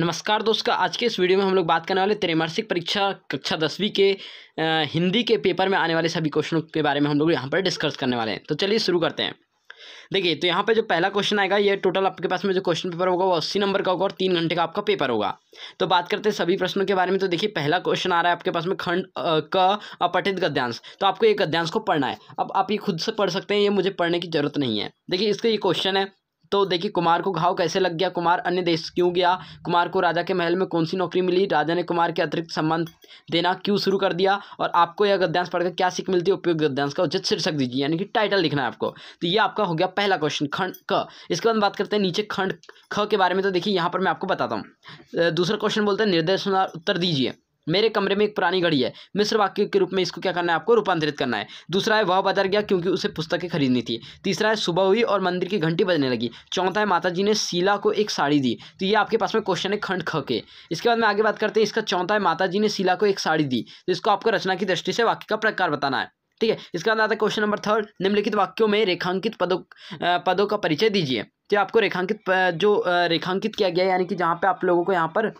नमस्कार दोस्तों आज के इस वीडियो में हम लोग बात करने वाले त्रैमासिक परीक्षा कक्षा दसवीं के आ, हिंदी के पेपर में आने वाले सभी क्वेश्चनों के बारे में हम लोग यहाँ पर डिस्कस करने वाले हैं तो चलिए शुरू करते हैं देखिए तो यहाँ पे जो पहला क्वेश्चन आएगा ये टोटल आपके पास में जो क्वेश्चन पेपर होगा वो अस्सी नंबर का होगा और तीन घंटे का आपका पेपर होगा तो बात करते हैं सभी प्रश्नों के बारे में तो देखिए पहला क्वेश्चन आ रहा है आपके पास में खंड का अपठित गद्यांश तो आपको ये गद्यांश को पढ़ना है अब आप ये खुद से पढ़ सकते हैं ये मुझे पढ़ने की जरूरत नहीं है देखिए इसका ये क्वेश्चन है तो देखिए कुमार को घाव कैसे लग गया कुमार अन्य देश क्यों गया कुमार को राजा के महल में कौन सी नौकरी मिली राजा ने कुमार के अतिरिक्त सम्मान देना क्यों शुरू कर दिया और आपको यह गद्यांश पढ़कर क्या सीख मिलती है उपयोग गद्यांश का उचित शीर्षक दीजिए यानी कि टाइटल लिखना है आपको तो ये आपका हो गया पहला क्वेश्चन खंड क इसके बाद बात करते हैं नीचे खंड ख के बारे में तो देखिए यहाँ पर मैं आपको बताता हूँ दूसरा क्वेश्चन बोलते हैं निर्देश उत्तर दीजिए मेरे कमरे में एक पुरानी घड़ी है मिस्र वाक्य के रूप में इसको क्या करना है आपको रूपांतरित करना है दूसरा है वह बदल गया क्योंकि उसे पुस्तकें खरीदनी थी तीसरा है सुबह हुई और मंदिर की घंटी बजने लगी चौथा है माता जी ने शीला को एक साड़ी दी तो ये आपके पास में क्वेश्चन है खंड ख के इसके बाद में आगे बात करते हैं इसका चौथा है माता जी ने शीला को एक साड़ी दी तो इसको आपको रचना की दृष्टि से वाक्य का प्रकार बताना है ठीक है इसके बाद आता है क्वेश्चन नंबर थर्ड निम्नलिखित वाक्यों में रेखांकित पदों पदों का परिचय दीजिए तो आपको रेखांकित जो रेखांकित किया गया यानी कि जहाँ पे आप लोगों को यहाँ पर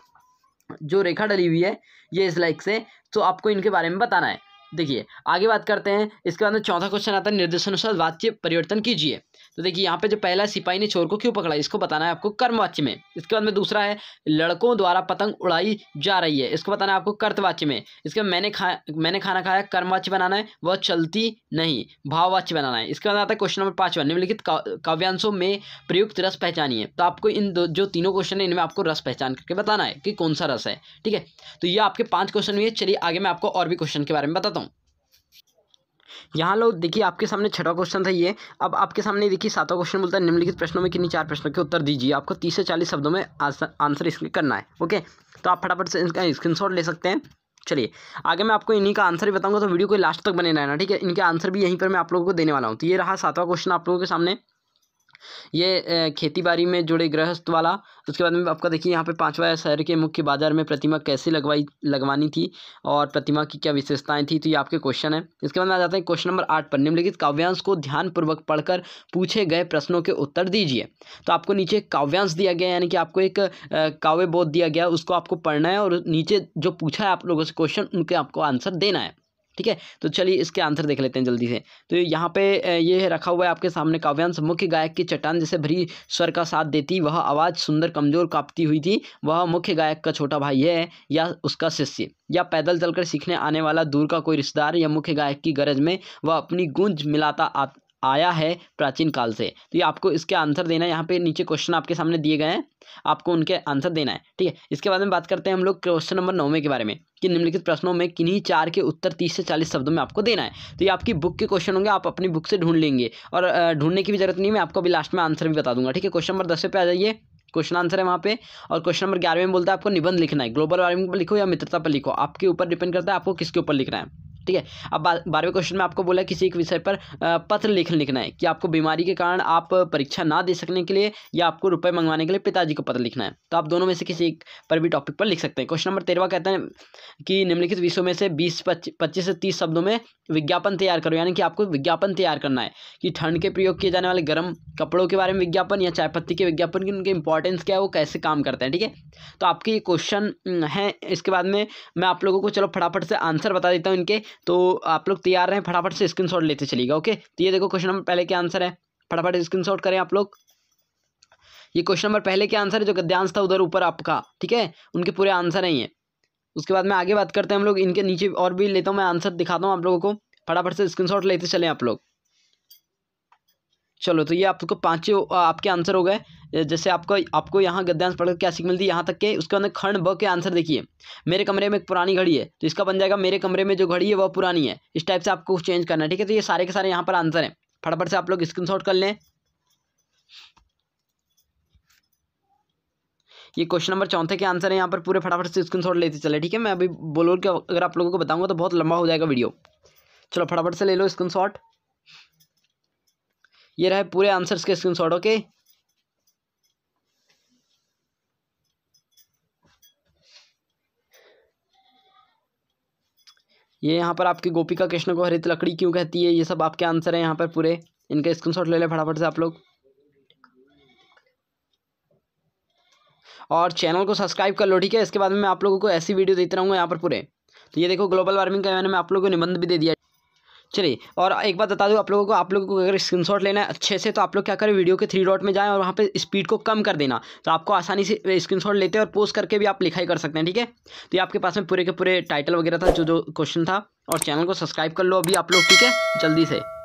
जो रेखा डली हुई है ये इस लाइक से तो आपको इनके बारे में बताना है देखिए आगे बात करते हैं इसके बाद में चौथा क्वेश्चन आता है निर्देशानुसार वाच्य परिवर्तन कीजिए तो देखिए यहाँ पे जो पहला सिपाही ने चोर को क्यों पकड़ा इसको बताना है आपको कर्मवाच्य में इसके बाद में दूसरा है लड़कों द्वारा पतंग उड़ाई जा रही है इसको बताना है आपको कर्तवाच्य में इसके बाद मैंने खा मैंने खाना खाया कर्मवाच्य बनाना है वह चलती नहीं भाववाच्य बनाना है इसके बाद आता है क्वेश्चन नंबर पाँचवा निम्नलिखित काव्यांशों में प्रयुक्त रस पहचानिए तो आपको इन दो जो तीनों क्वेश्चन है इनमें आपको रस पहचान करके बताना है कि कौन सा रस है ठीक है तो ये आपके पाँच क्वेश्चन हुए चलिए आगे मैं आपको और भी क्वेश्चन के बारे में बताता हूँ यहाँ लोग देखिए आपके सामने छठा क्वेश्चन था ये अब आपके सामने देखिए सातवा क्वेश्चन बोलता है निम्नलिखित प्रश्नों में किन्नी चार प्रश्नों के उत्तर दीजिए आपको तीस से चालीस शब्दों में आंसर इसके करना है ओके तो आप फटाफट से इसका स्क्रीन ले सकते हैं चलिए आगे मैं आपको इन्हीं का आंसर भी बताऊंगा तो वीडियो को लास्ट तक बने रहना ठीक है इनके आंसर भी यहीं पर मैं आप लोगों को देने वाला हूँ तो ये रहा सातवां क्वेश्चन आप लोगों के सामने ये खेती बाड़ी में जुड़े गृहस्थ वाला उसके बाद में आपका देखिए यहाँ पे पाँचवा है शहर के मुख्य बाजार में प्रतिमा कैसे लगवाई लगवानी थी और प्रतिमा की क्या विशेषताएं थी तो ये आपके क्वेश्चन है इसके बाद में आ जाते हैं क्वेश्चन नंबर आठ पर निम्नलिखित काव्यांश को ध्यानपूर्वक पढ़कर पूछे गए प्रश्नों के उत्तर दीजिए तो आपको नीचे काव्यांश दिया गया यानी कि आपको एक काव्य बोध दिया गया उसको आपको पढ़ना है और नीचे जो पूछा है आप लोगों से क्वेश्चन उनके आपको आंसर देना है ठीक है तो चलिए इसके आंसर देख लेते हैं जल्दी से तो यहाँ पे ये रखा हुआ है आपके सामने काव्यांश मुख्य गायक की चट्टान जैसे भरी स्वर का साथ देती वह आवाज़ सुंदर कमजोर कांपती हुई थी वह मुख्य गायक का छोटा भाई है या उसका शिष्य या पैदल चलकर सीखने आने वाला दूर का कोई रिश्तेदार या मुख्य गायक की गरज में वह अपनी गूंज मिलाता आया है प्राचीन काल से तो ये आपको इसके आंसर देना है यहाँ पे नीचे क्वेश्चन आपके सामने दिए गए हैं आपको उनके आंसर देना है ठीक है इसके बाद में बात करते हैं हम लोग क्वेश्चन नंबर नौवे के बारे में कि निम्नलिखित प्रश्नों में किन्हीं चार के उत्तर तीस से चालीस शब्दों में आपको देना है तो ये आपकी बुक के क्वेश्चन होंगे आप अपनी बुक से ढूंढ लेंगे और ढूंढने की भी जरूरत नहीं मैं आपको अभी लास्ट में आंसर भी बता दूंगा ठीक है क्वेश्चन नंबर दस पे आ जाइए क्वेश्चन आंसर है वहाँ पे और क्वेश्चन नंबर ग्यारह में बोलता है आपको निबंध लिखना है ग्लोबल वार्मिंग पर लिखो या मित्रता पर लिखो आपके ऊपर डिपेंड करता है आपको किसके ऊपर लिखना है ठीक है अब बारहवें क्वेश्चन में आपको बोला किसी एक विषय पर पत्र लेखन लिखना है कि आपको बीमारी के कारण आप परीक्षा ना दे सकने के लिए या आपको रुपए मंगवाने के लिए पिताजी को पत्र लिखना है तो आप दोनों में से किसी एक पर भी टॉपिक पर लिख सकते हैं क्वेश्चन नंबर तेरवा कहते हैं कि निम्नलिखित विषयों में से बीस पच्चीस से तीस शब्दों में विज्ञापन तैयार करो यानी कि आपको विज्ञापन तैयार करना है कि ठंड के प्रयोग किए जाने वाले गर्म कपड़ों के बारे में विज्ञापन या चाय पत्ती के विज्ञापन की उनके इंपॉर्टेंस क्या है वो कैसे काम करते हैं ठीक है तो आपके ये क्वेश्चन हम्म, हैं इसके बाद में मैं आप लोगों को चलो फटाफट से आंसर बता देता हूँ इनके तो आप लोग तैयार रहें फटाफट से स्क्रीन लेते चलिएगा ओके तो ये देखो क्वेश्चन नंबर पहले के आंसर है फटाफट शॉट करें आप लोग ये क्वेश्चन नंबर पहले के आंसर है जो गद्यांश था उधर ऊपर आपका ठीक है उनके पूरे आंसर हैं ये उसके बाद में आगे बात करते हैं हम लोग इनके नीचे और भी लेता हूँ मैं आंसर दिखाता हूँ आप लोगों को फटाफट से स्क्रीनशॉट लेते चलें आप लोग चलो तो ये आपको पाँचों आपके आंसर हो गए जैसे आपको आपको यहाँ गद्यांश पढ़कर क्या सीख मिलती है यहाँ तक के उसके अंदर खंड ब के आंसर देखिए मेरे कमरे में एक पुरानी घड़ी है तो इसका बन जाएगा मेरे कमरे में जो घड़ी है वह पुरानी है इस टाइप से आपको चेंज करना है ठीक है तो ये सारे के सारे यहाँ पर आंसर हैं फटाफट से आप लोग शॉट कर लें ये क्वेश्चन नंबर चौथे के आंसर है यहाँ पर पूरे फटाफट से स्क्रीन शॉट लेते चले ठीक है मैं अभी बोल कि अगर आप लोगों को बताऊंगा तो बहुत लंबा हो जाएगा वीडियो चलो फटाफट से ले लो स्क्रीन शॉट ये रहे पूरे आंसर्स के स्क्रीनशॉट ओके ये यहाँ पर आपकी गोपिका कृष्ण को हरित लकड़ी क्यों कहती है ये सब आपके आंसर है यहाँ पर पूरे इनके स्क्रीनशॉट ले लें फटाफट से आप लोग और चैनल को सब्सक्राइब कर लो ठीक है इसके बाद में मैं आप लोगों को ऐसी वीडियो देता रहूँगा यहाँ पर पूरे तो ये देखो ग्लोबल वार्मिंग के मैंने में आप लोगों को निबंध भी दे दिया चलिए और एक बात बता दूँ आप लोगों को आप लोगों को अगर स्क्रीनशॉट लेना है अच्छे से तो आप लोग क्या करें वीडियो के थ्री डॉट में जाएँ और वहाँ पर स्पीड को कम कर देना तो आपको आसानी से स्क्रीनशॉट लेते हैं और पोस्ट करके भी आप लिखाई कर सकते हैं ठीक है तो ये आपके पास में पूरे के पूरे टाइटल वगैरह था जो जो क्वेश्चन था और चैनल को सब्सक्राइब कर लो अभी आप लोग ठीक है जल्दी से